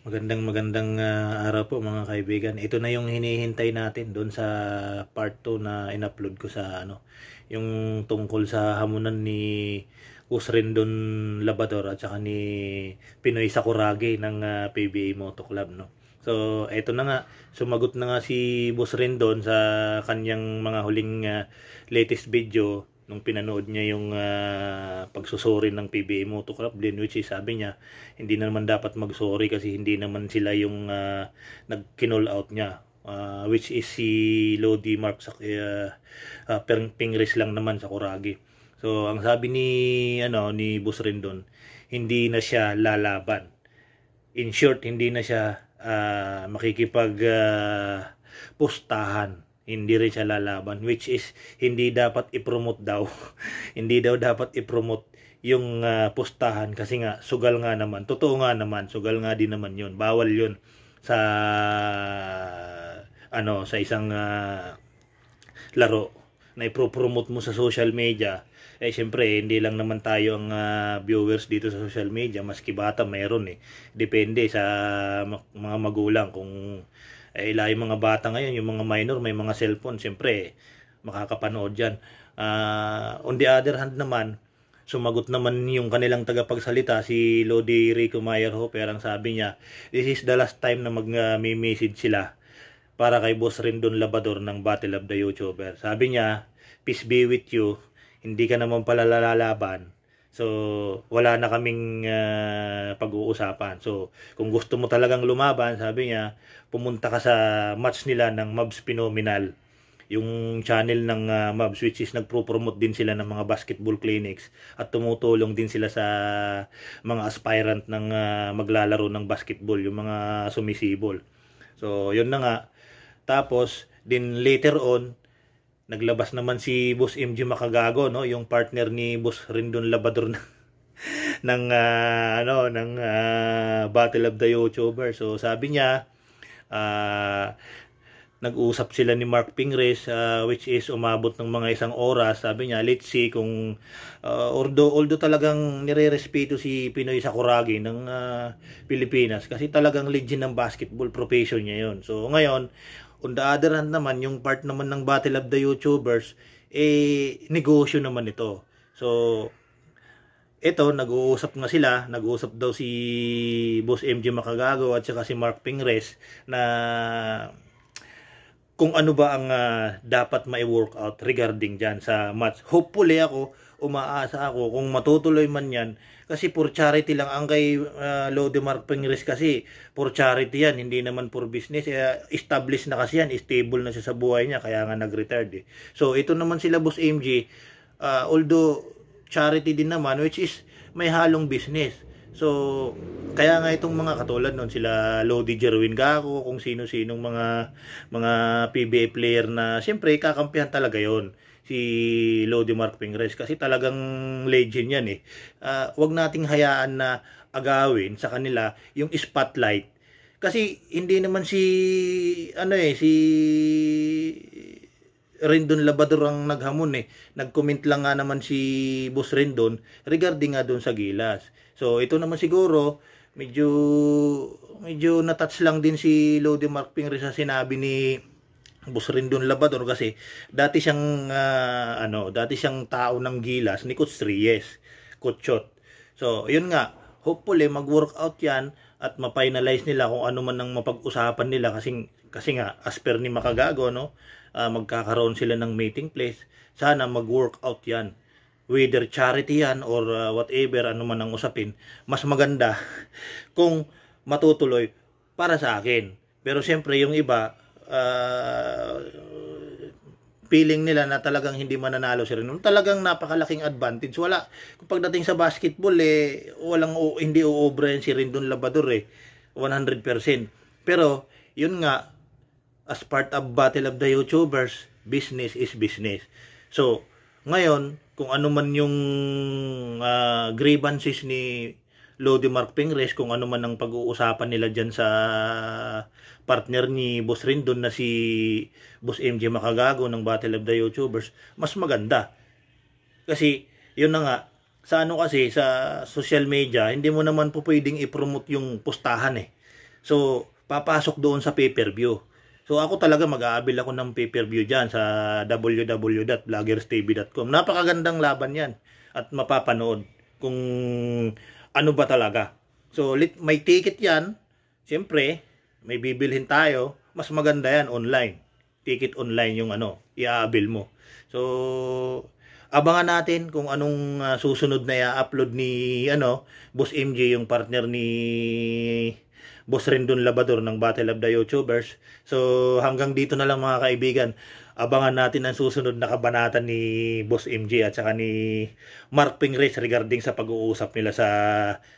Magandang magandang uh, araw po mga kaibigan. Ito na yung hinihintay natin doon sa part 2 na in-upload ko sa ano, yung tungkol sa hamunan ni Usrindon Labador at saka ni Pinoy Sakuragi ng uh, ah, PBA Moto Club no. So, ito na nga, sumagot na nga si Boss Rendon sa kanyang mga huling uh, latest video nung pinanood niya yung uh, ah, pagsusori ng PBA Motocraft din which is sabi niya hindi naman dapat magsorry kasi hindi naman sila yung uh, nag-kinol out niya uh, which is si Lodi Mark sa uh, uh, pingris lang naman sa Kuragi. So ang sabi ni ano ni Boss Rendon hindi na siya lalaban. In short hindi na siya uh, makikipag uh, pustahan hindi rin siya lalaban which is hindi dapat i-promote daw hindi daw dapat i-promote yung uh, ah, pustahan kasi nga sugal nga naman totoo nga naman sugal nga din naman yun bawal yun sa ano sa isang uh, laro na ipropromote mo sa social media eh syempre hindi lang naman tayo ang uh, viewers dito sa social media maski bata meron eh depende sa mga magulang kung eh, yung mga bata ngayon, yung mga minor, may mga cellphone, siyempre, makakapanood yan. Uh, ah, on the other hand naman, sumagot naman yung kanilang tagapagsalita si Lodi Rico Meyerhofer eh, ang sabi niya this is the last time na mag-message uh, sila para kay Boss Rendon Labador ng Battle of the YouTuber sabi niya peace be with you hindi ka naman pala lalaban So, wala na kaming uh, pag-uusapan. So, kung gusto mo talagang lumaban, sabi niya, pumunta ka sa match nila ng Mavs Phenomenal. Yung channel ng uh, Mavs, which is nagpro-promote din sila ng mga basketball clinics at tumutulong din sila sa mga aspirant ng uh, maglalaro ng basketball, yung mga sumisibol. So, yun na nga. Tapos, din later on, Naglabas naman si Boss MG Makagago, no? Yung partner ni Boss Rendon Labador na ng uh, ano ng uh, Battle of the YouTuber. So sabi niya uh, ah, nag-usap sila ni Mark Pingres uh, which is umabot ng mga isang oras sabi niya let's see kung uh, although, although talagang nirerespeto si Pinoy Sakuragi ng uh, Pilipinas kasi talagang legend ng basketball profession niya yon so ngayon On the other hand naman, yung part naman ng Battle of the YouTubers, eh, negosyo naman ito. So, ito, nag-uusap nga sila, nag-uusap daw si Boss MJ Makagago at saka si Mark Pingres na kung ano ba ang uh, dapat mai-workout regarding dyan sa match. Hopefully ako, umaasa ako kung matutuloy man yan. Kasi for charity lang ang kay uh, ah, Lodemar Pingris kasi. For charity yan, hindi naman for business. Kaya eh, established na kasi yan, stable na siya sa buhay niya. Kaya nga nag-retired eh. So ito naman sila Boss MG. Uh, ah, although charity din naman which is may halong business. So kaya nga itong mga katulad noon sila Lodi Jerwin Gago, kung sino-sinong mga, mga PBA player na, siyempre, kakampihan talaga yon si Lodi Mark Pingres kasi talagang legend yan eh. Uh, wag nating hayaan na agawin sa kanila yung spotlight. Kasi hindi naman si ano eh si Rendon Labador ang naghamon eh. Nag-comment lang nga naman si Boss Rendon regarding nga doon sa Gilas. So ito naman siguro medyo medyo na-touch lang din si Lodi Mark Pingre sa sinabi ni Boss Rendon Labador kasi dati siyang uh, ano, dati siyang tao ng Gilas ni Coach Reyes, Coach Chot. So, yun nga, hopefully mag-workout 'yan at ma-finalize nila kung ano man ang mapag-usapan nila kasi kasi nga as per ni Makagago no, uh, magkakaroon sila ng meeting place. Sana mag-workout 'yan whether charity yan or uh, whatever, ano man ang usapin, mas maganda kung matutuloy para sa akin. Pero siyempre yung iba, uh, feeling nila na talagang hindi mananalo si Renong. Talagang napakalaking advantage. Wala. Kung pagdating sa basketball, eh, walang, o, hindi uobra yan si Rendon Labador eh. 100%. Pero, yun nga, as part of Battle of the YouTubers, business is business. So, ngayon, kung ano man yung uh, grievances ni Lodi Mark Pingres, kung ano man ang pag-uusapan nila dyan sa partner ni Boss Rindon na si Boss MJ Makagago ng Battle of the YouTubers, mas maganda. Kasi, yun na nga, sa ano kasi, sa social media, hindi mo naman po pwedeng i-promote yung postahan eh. So, papasok doon sa pay-per-view. So ako talaga mag-aabil ako ng pay-per-view dyan sa www.vloggerstv.com. Napakagandang laban yan at mapapanood kung ano ba talaga. So may ticket yan, siyempre may bibilhin tayo, mas maganda yan online. Ticket online yung ano, iaabil mo. So Abangan natin kung anong uh, susunod na i-upload ni ano, Boss MJ yung partner ni Boss Rendon Labador ng Battle of the YouTubers. So hanggang dito na lang mga kaibigan. Abangan natin ang susunod na kabanata ni Boss MJ at saka ni Mark Pingris regarding sa pag-uusap nila sa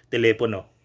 telepono.